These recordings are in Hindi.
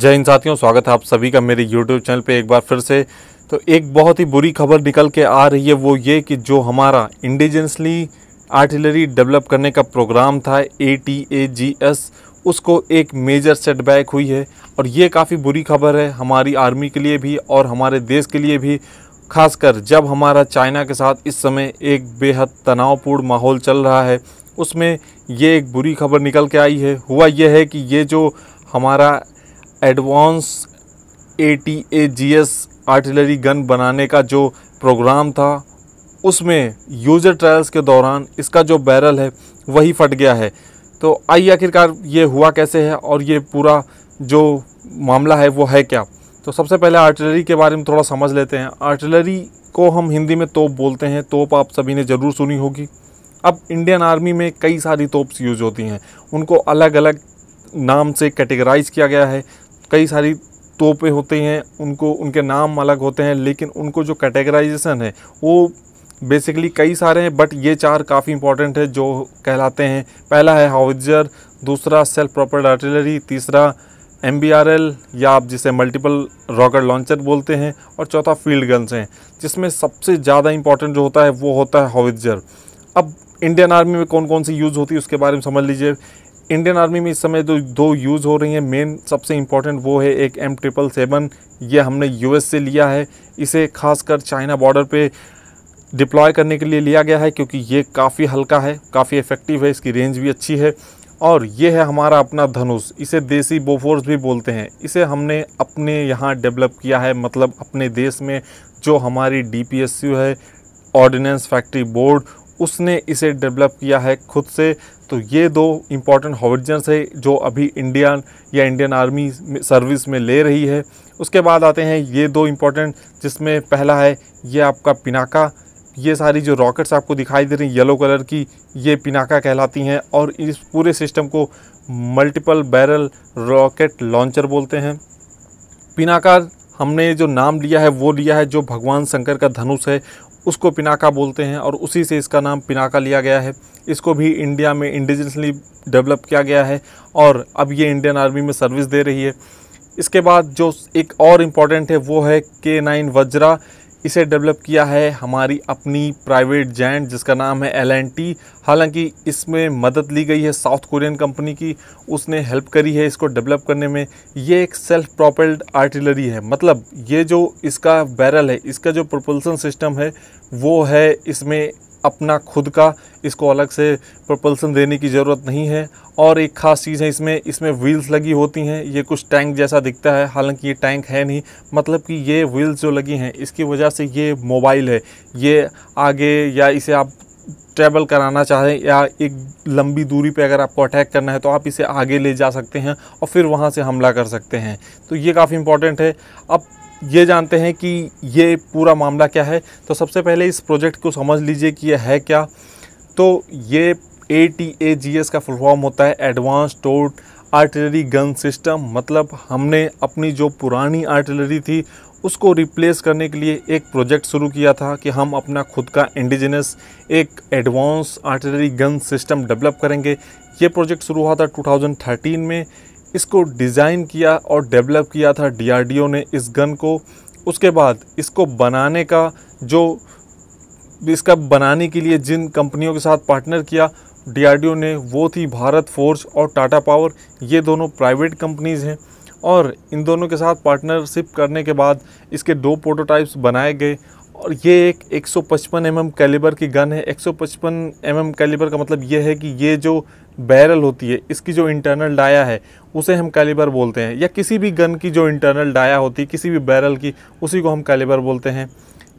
जय हिंद साथियों स्वागत है आप सभी का मेरे यूट्यूब चैनल पे एक बार फिर से तो एक बहुत ही बुरी खबर निकल के आ रही है वो ये कि जो हमारा इंडिजेंसली आर्टिलरी डेवलप करने का प्रोग्राम था ए टी ए जी एस उसको एक मेजर सेटबैक हुई है और ये काफ़ी बुरी खबर है हमारी आर्मी के लिए भी और हमारे देश के लिए भी खासकर जब हमारा चाइना के साथ इस समय एक बेहद तनावपूर्ण माहौल चल रहा है उसमें ये एक बुरी खबर निकल के आई है हुआ यह है कि ये जो हमारा advance A T A G S artillery gun बनाने का जो प्रोग्राम था उसमें यूज़र ट्रायल्स के दौरान इसका जो बैरल है वही फट गया है तो आइए आखिरकार ये हुआ कैसे है और ये पूरा जो मामला है वो है क्या तो सबसे पहले आर्टिलरी के बारे में थोड़ा समझ लेते हैं आर्टिलरी को हम हिंदी में तोप बोलते हैं तोप आप सभी ने ज़रूर सुनी होगी अब इंडियन आर्मी में कई सारी तोप्स यूज़ होती हैं उनको अलग अलग नाम से कैटेगराइज किया गया है कई सारी तोपें होती हैं उनको उनके नाम अलग होते हैं लेकिन उनको जो कैटेगराइजेशन है वो बेसिकली कई सारे हैं बट ये चार काफ़ी इंपॉर्टेंट है जो कहलाते हैं पहला है हाउजर दूसरा सेल्फ प्रॉपर्ड आर्टिलरी तीसरा एम या आप जिसे मल्टीपल रॉकेट लॉन्चर बोलते हैं और चौथा फील्ड गन्स हैं जिसमें सबसे ज़्यादा इंपॉर्टेंट जो होता है वो होता है हाउजर अब इंडियन आर्मी में कौन कौन सी यूज़ होती है उसके बारे में समझ लीजिए इंडियन आर्मी में इस समय दो दो यूज़ हो रही हैं मेन सबसे इम्पॉर्टेंट वो है एक एम ट्रिपल सेवन ये हमने यूएस से लिया है इसे खासकर चाइना बॉर्डर पे डिप्लॉय करने के लिए लिया गया है क्योंकि ये काफ़ी हल्का है काफ़ी इफ़ेक्टिव है इसकी रेंज भी अच्छी है और ये है हमारा अपना धनुष इसे देसी बोफोर्स भी बोलते हैं इसे हमने अपने यहाँ डेवलप किया है मतलब अपने देश में जो हमारी डी है ऑर्डिनेंस फैक्ट्री बोर्ड उसने इसे डेवलप किया है खुद से तो ये दो इम्पॉर्टेंट हॉविजर्स है जो अभी इंडियन या इंडियन आर्मी सर्विस में ले रही है उसके बाद आते हैं ये दो इम्पॉर्टेंट जिसमें पहला है ये आपका पिनाका ये सारी जो रॉकेट्स आपको दिखाई दे रही हैं येलो कलर की ये पिनाका कहलाती हैं और इस पूरे सिस्टम को मल्टीपल बैरल रॉकेट लॉन्चर बोलते हैं पिनाका हमने जो नाम लिया है वो लिया है जो भगवान शंकर का धनुष है उसको पिनाका बोलते हैं और उसी से इसका नाम पिनाका लिया गया है इसको भी इंडिया में इंडिजिनसली डेवलप किया गया है और अब ये इंडियन आर्मी में सर्विस दे रही है इसके बाद जो एक और इम्पॉर्टेंट है वो है के नाइन वज्रा इसे डेवलप किया है हमारी अपनी प्राइवेट जैंट जिसका नाम है एल हालांकि इसमें मदद ली गई है साउथ कोरियन कंपनी की उसने हेल्प करी है इसको डेवलप करने में ये एक सेल्फ प्रोपेल्ड आर्टिलरी है मतलब ये जो इसका बैरल है इसका जो प्रोपल्सन सिस्टम है वो है इसमें अपना खुद का इसको अलग से प्रपल्सन देने की ज़रूरत नहीं है और एक ख़ास चीज़ है इसमें इसमें व्हील्स लगी होती हैं ये कुछ टैंक जैसा दिखता है हालांकि ये टैंक है नहीं मतलब कि ये व्हील्स जो लगी हैं इसकी वजह से ये मोबाइल है ये आगे या इसे आप ट्रैवल कराना चाहें या एक लंबी दूरी पे अगर आपको अटैक करना है तो आप इसे आगे ले जा सकते हैं और फिर वहाँ से हमला कर सकते हैं तो ये काफ़ी इंपॉर्टेंट है अब ये जानते हैं कि ये पूरा मामला क्या है तो सबसे पहले इस प्रोजेक्ट को समझ लीजिए कि यह है क्या तो ये A T A G S का फुल फॉर्म होता है advance towed artillery gun system मतलब हमने अपनी जो पुरानी आर्टिलरी थी उसको रिप्लेस करने के लिए एक प्रोजेक्ट शुरू किया था कि हम अपना खुद का इंडिजिनस एक advance artillery gun system develop करेंगे ये प्रोजेक्ट शुरू हुआ था 2013 में इसको डिज़ाइन किया और डेवलप किया था डीआरडीओ ने इस गन को उसके बाद इसको बनाने का जो इसका बनाने के लिए जिन कंपनियों के साथ पार्टनर किया डीआरडीओ ने वो थी भारत फोर्ज और टाटा पावर ये दोनों प्राइवेट कंपनीज़ हैं और इन दोनों के साथ पार्टनरशिप करने के बाद इसके दो प्रोटोटाइप्स बनाए गए और ये एक 155 एम mm कैलिबर की गन है 155 एम mm कैलिबर का मतलब ये है कि ये जो बैरल होती है इसकी जो इंटरनल डाया है उसे हम कैलिबर बोलते हैं या किसी भी गन की जो इंटरनल डाया होती है किसी भी बैरल की उसी को हम कैलिबर बोलते हैं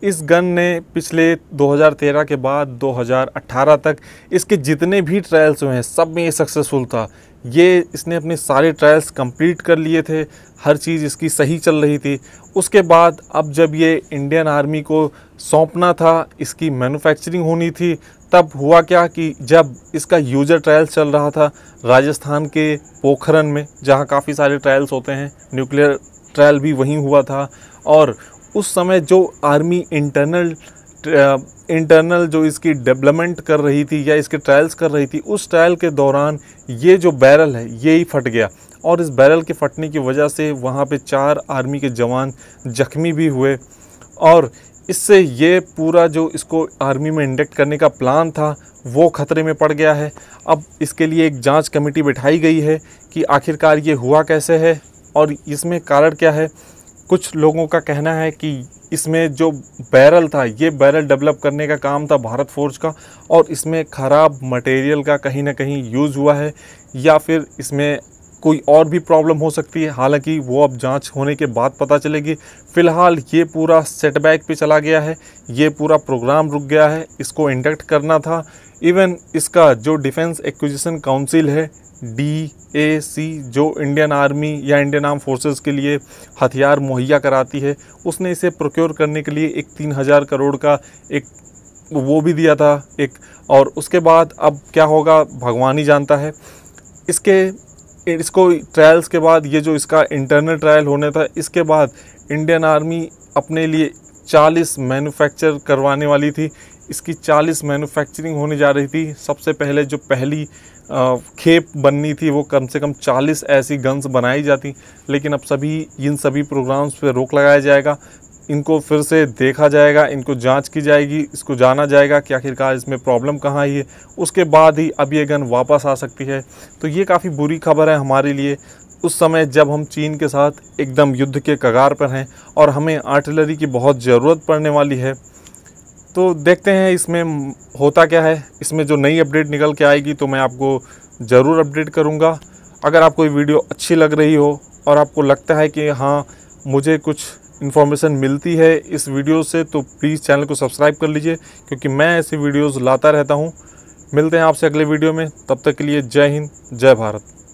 इस गन ने पिछले 2013 के बाद 2018 तक इसके जितने भी ट्रायल्स हुए हैं सब में ये सक्सेसफुल था ये इसने अपने सारे ट्रायल्स कंप्लीट कर लिए थे हर चीज़ इसकी सही चल रही थी उसके बाद अब जब ये इंडियन आर्मी को सौंपना था इसकी मैन्युफैक्चरिंग होनी थी तब हुआ क्या कि जब इसका यूजर ट्रायल्स चल रहा था राजस्थान के पोखरन में जहाँ काफ़ी सारे ट्रायल्स होते हैं न्यूक्लियर ट्रायल भी वहीं हुआ था और उस समय जो आर्मी इंटरनल इंटरनल जो इसकी डेवलपमेंट कर रही थी या इसके ट्रायल्स कर रही थी उस ट्रायल के दौरान ये जो बैरल है ये ही फट गया और इस बैरल के फटने की वजह से वहाँ पे चार आर्मी के जवान जख्मी भी हुए और इससे ये पूरा जो इसको आर्मी में इंडक्ट करने का प्लान था वो खतरे में पड़ गया है अब इसके लिए एक जांच कमेटी बैठाई गई है कि आखिरकार ये हुआ कैसे है और इसमें कारण क्या है कुछ लोगों का कहना है कि इसमें जो बैरल था ये बैरल डेवलप करने का काम था भारत फोर्ज का और इसमें ख़राब मटेरियल का कहीं ना कहीं यूज़ हुआ है या फिर इसमें कोई और भी प्रॉब्लम हो सकती है हालांकि वो अब जांच होने के बाद पता चलेगी फ़िलहाल ये पूरा सेटबैक पे चला गया है ये पूरा प्रोग्राम रुक गया है इसको इंडक्ट करना था इवन इसका जो डिफेंस एक्विजिशन काउंसिल है डी ए सी जो इंडियन आर्मी या इंडियन आर्म फोर्सेस के लिए हथियार मुहैया कराती है उसने इसे प्रोक्योर करने के लिए एक तीन हज़ार करोड़ का एक वो भी दिया था एक और उसके बाद अब क्या होगा भगवान ही जानता है इसके इसको ट्रायल्स के बाद ये जो इसका इंटरनल ट्रायल होने था इसके बाद इंडियन आर्मी अपने लिए 40 मैन्युफैक्चर करवाने वाली थी इसकी 40 मैन्युफैक्चरिंग होने जा रही थी सबसे पहले जो पहली खेप बननी थी वो कम से कम 40 ऐसी गन्स बनाई जाती लेकिन अब सभी इन सभी प्रोग्राम्स पर रोक लगाया जाएगा इनको फिर से देखा जाएगा इनको जांच की जाएगी इसको जाना जाएगा कि आखिरकार इसमें प्रॉब्लम कहाँ आई है उसके बाद ही अब ये गन वापस आ सकती है तो ये काफ़ी बुरी खबर है हमारे लिए उस समय जब हम चीन के साथ एकदम युद्ध के कगार पर हैं और हमें आर्टिलरी की बहुत ज़रूरत पड़ने वाली है तो देखते हैं इसमें होता क्या है इसमें जो नई अपडेट निकल के आएगी तो मैं आपको ज़रूर अपडेट करूँगा अगर आपको ये वीडियो अच्छी लग रही हो और आपको लगता है कि हाँ मुझे कुछ इन्फॉर्मेशन मिलती है इस वीडियो से तो प्लीज़ चैनल को सब्सक्राइब कर लीजिए क्योंकि मैं ऐसी वीडियोज़ लाता रहता हूँ मिलते हैं आपसे अगले वीडियो में तब तक के लिए जय हिंद जय भारत